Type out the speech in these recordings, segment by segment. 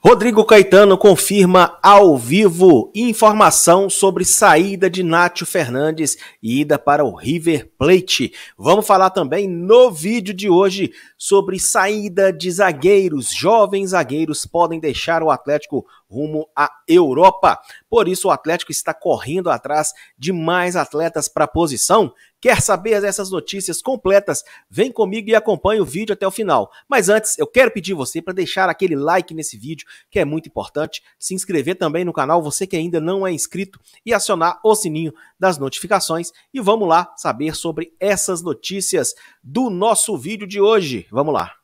Rodrigo Caetano confirma ao vivo informação sobre saída de Nátio Fernandes e ida para o River Plate. Vamos falar também no vídeo de hoje sobre saída de zagueiros. Jovens zagueiros podem deixar o Atlético rumo à Europa. Por isso, o Atlético está correndo atrás de mais atletas para a posição Quer saber essas notícias completas? Vem comigo e acompanhe o vídeo até o final. Mas antes, eu quero pedir você para deixar aquele like nesse vídeo, que é muito importante, se inscrever também no canal, você que ainda não é inscrito, e acionar o sininho das notificações. E vamos lá saber sobre essas notícias do nosso vídeo de hoje. Vamos lá.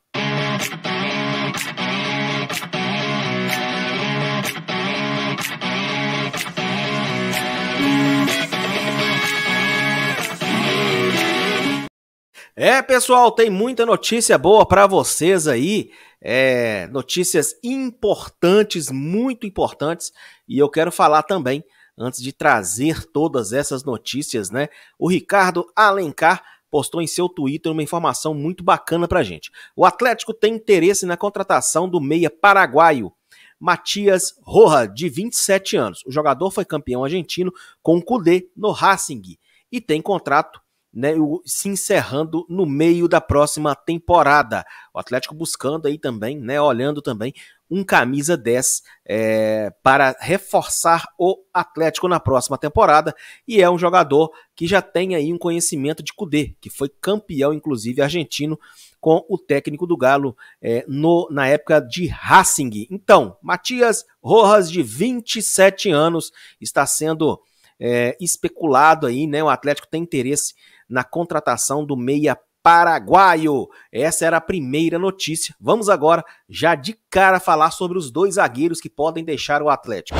É, pessoal, tem muita notícia boa para vocês aí. É, notícias importantes, muito importantes. E eu quero falar também, antes de trazer todas essas notícias, né? O Ricardo Alencar postou em seu Twitter uma informação muito bacana pra gente. O Atlético tem interesse na contratação do meia paraguaio. Matias Roja, de 27 anos. O jogador foi campeão argentino com o Cudê no Racing e tem contrato né, se encerrando no meio da próxima temporada. O Atlético buscando aí também, né, olhando também um camisa 10 é, para reforçar o Atlético na próxima temporada e é um jogador que já tem aí um conhecimento de Cudê, que foi campeão inclusive argentino com o técnico do Galo é, no, na época de Racing. Então, Matias Rojas de 27 anos está sendo é, especulado aí, né? O Atlético tem interesse na contratação do meia paraguaio. Essa era a primeira notícia. Vamos agora, já de cara, falar sobre os dois zagueiros que podem deixar o Atlético.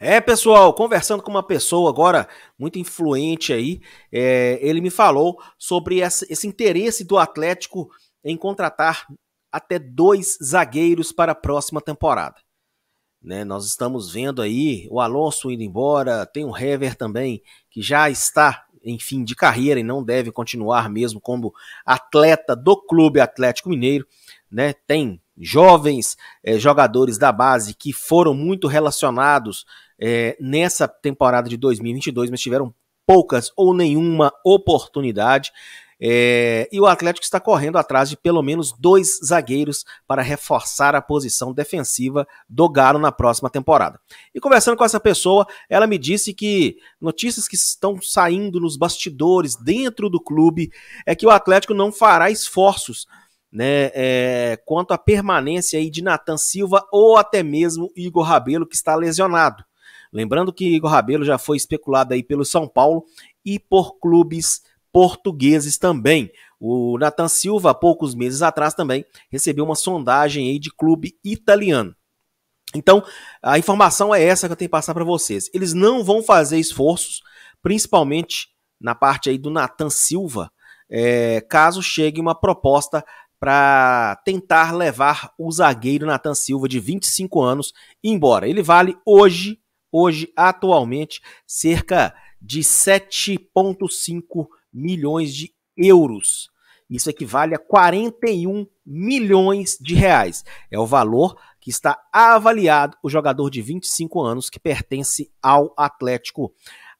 É, pessoal, conversando com uma pessoa agora muito influente aí, é, ele me falou sobre essa, esse interesse do Atlético em contratar até dois zagueiros para a próxima temporada. Né? Nós estamos vendo aí o Alonso indo embora, tem o Hever também, que já está em fim de carreira e não deve continuar mesmo como atleta do Clube Atlético Mineiro. Né? Tem jovens eh, jogadores da base que foram muito relacionados eh, nessa temporada de 2022, mas tiveram poucas ou nenhuma oportunidade. É, e o Atlético está correndo atrás de pelo menos dois zagueiros para reforçar a posição defensiva do Galo na próxima temporada. E conversando com essa pessoa, ela me disse que notícias que estão saindo nos bastidores dentro do clube é que o Atlético não fará esforços né, é, quanto à permanência aí de Nathan Silva ou até mesmo Igor Rabelo, que está lesionado. Lembrando que Igor Rabelo já foi especulado aí pelo São Paulo e por clubes portugueses também. O Nathan Silva, há poucos meses atrás, também recebeu uma sondagem aí de clube italiano. Então, a informação é essa que eu tenho que passar para vocês. Eles não vão fazer esforços, principalmente na parte aí do Nathan Silva, é, caso chegue uma proposta para tentar levar o zagueiro Nathan Silva, de 25 anos, embora. Ele vale hoje, hoje, atualmente, cerca de 7,5 milhões de euros. Isso equivale a 41 milhões de reais. É o valor que está avaliado o jogador de 25 anos que pertence ao Atlético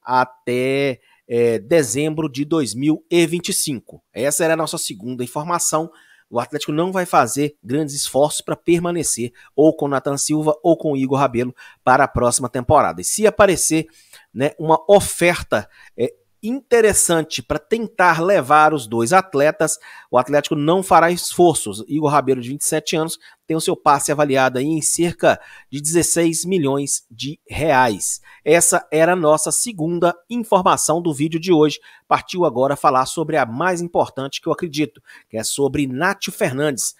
até é, dezembro de 2025. Essa era a nossa segunda informação. O Atlético não vai fazer grandes esforços para permanecer ou com Nathan Silva ou com Igor Rabelo para a próxima temporada. E se aparecer né, uma oferta é, interessante para tentar levar os dois atletas. O Atlético não fará esforços. Igor Rabelo, de 27 anos, tem o seu passe avaliado em cerca de 16 milhões de reais. Essa era a nossa segunda informação do vídeo de hoje. Partiu agora falar sobre a mais importante que eu acredito, que é sobre Nátio Fernandes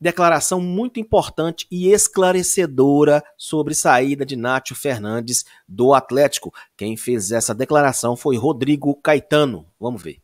declaração muito importante e esclarecedora sobre saída de Nátio Fernandes do Atlético. Quem fez essa declaração foi Rodrigo Caetano. Vamos ver.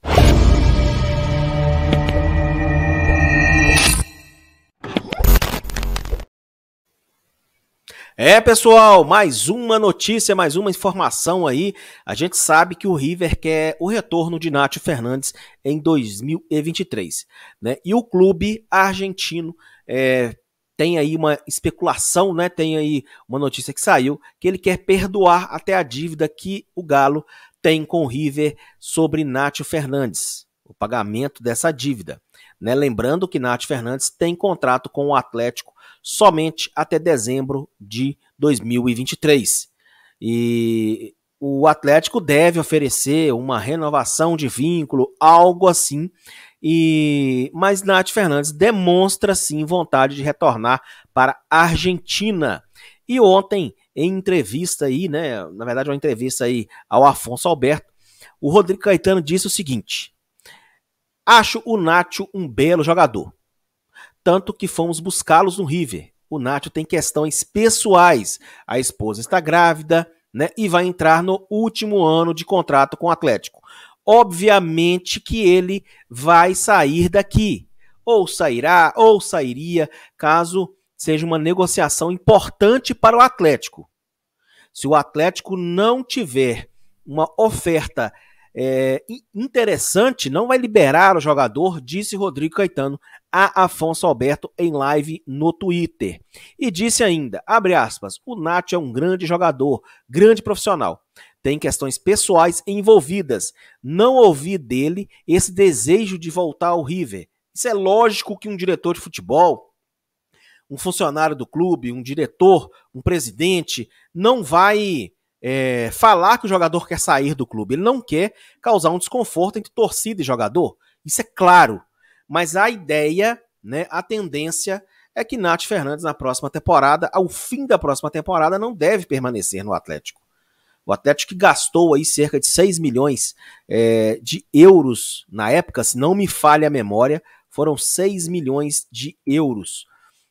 É, pessoal, mais uma notícia, mais uma informação aí. A gente sabe que o River quer o retorno de Nátio Fernandes em 2023, né? E o clube argentino é, tem aí uma especulação, né? Tem aí uma notícia que saiu que ele quer perdoar até a dívida que o Galo tem com o River sobre Nátio Fernandes, o pagamento dessa dívida, né? Lembrando que Nátio Fernandes tem contrato com o Atlético somente até dezembro de 2023. E o Atlético deve oferecer uma renovação de vínculo, algo assim. E mas Nath Fernandes demonstra sim vontade de retornar para a Argentina. E ontem, em entrevista aí, né, na verdade uma entrevista aí ao Afonso Alberto, o Rodrigo Caetano disse o seguinte: Acho o Nacho um belo jogador tanto que fomos buscá-los no River. O Nacho tem questões pessoais. A esposa está grávida né, e vai entrar no último ano de contrato com o Atlético. Obviamente que ele vai sair daqui. Ou sairá, ou sairia, caso seja uma negociação importante para o Atlético. Se o Atlético não tiver uma oferta é, interessante, não vai liberar o jogador, disse Rodrigo Caetano a Afonso Alberto em live no Twitter. E disse ainda, abre aspas, o Nath é um grande jogador, grande profissional. Tem questões pessoais envolvidas. Não ouvi dele esse desejo de voltar ao River. Isso é lógico que um diretor de futebol, um funcionário do clube, um diretor, um presidente, não vai é, falar que o jogador quer sair do clube. Ele não quer causar um desconforto entre torcida e jogador. Isso é claro. Mas a ideia, né, a tendência é que Nath Fernandes na próxima temporada, ao fim da próxima temporada, não deve permanecer no Atlético. O Atlético gastou aí cerca de 6 milhões é, de euros na época, se não me falha a memória, foram 6 milhões de euros.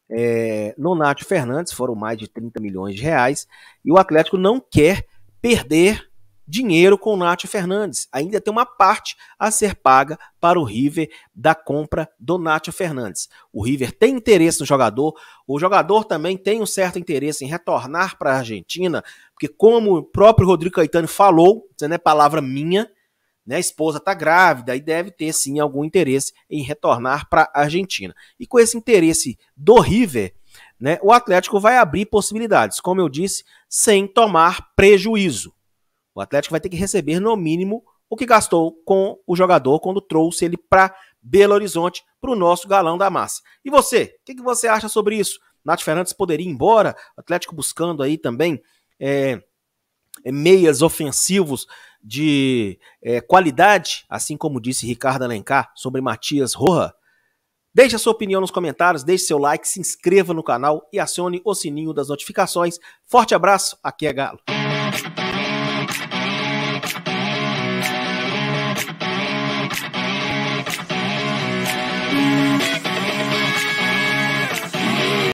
É, no Nath Fernandes foram mais de 30 milhões de reais e o Atlético não quer perder dinheiro com o Nath Fernandes. Ainda tem uma parte a ser paga para o River da compra do Nath Fernandes. O River tem interesse no jogador, o jogador também tem um certo interesse em retornar para a Argentina, porque como o próprio Rodrigo Caetano falou, isso não é palavra minha, né, a esposa está grávida e deve ter sim algum interesse em retornar para a Argentina. E com esse interesse do River, né, o Atlético vai abrir possibilidades, como eu disse, sem tomar prejuízo. O Atlético vai ter que receber, no mínimo, o que gastou com o jogador quando trouxe ele para Belo Horizonte, para o nosso galão da massa. E você, o que, que, você acha sobre isso? Nath Fernandes poderia ir embora? O Atlético buscando aí também é, é, meias ofensivos de é, qualidade, assim como disse Ricardo Alencar sobre Matias Roja. Deixe a sua opinião nos comentários, deixe seu like, se inscreva no canal e acione o sininho das notificações. Forte abraço, aqui é Galo.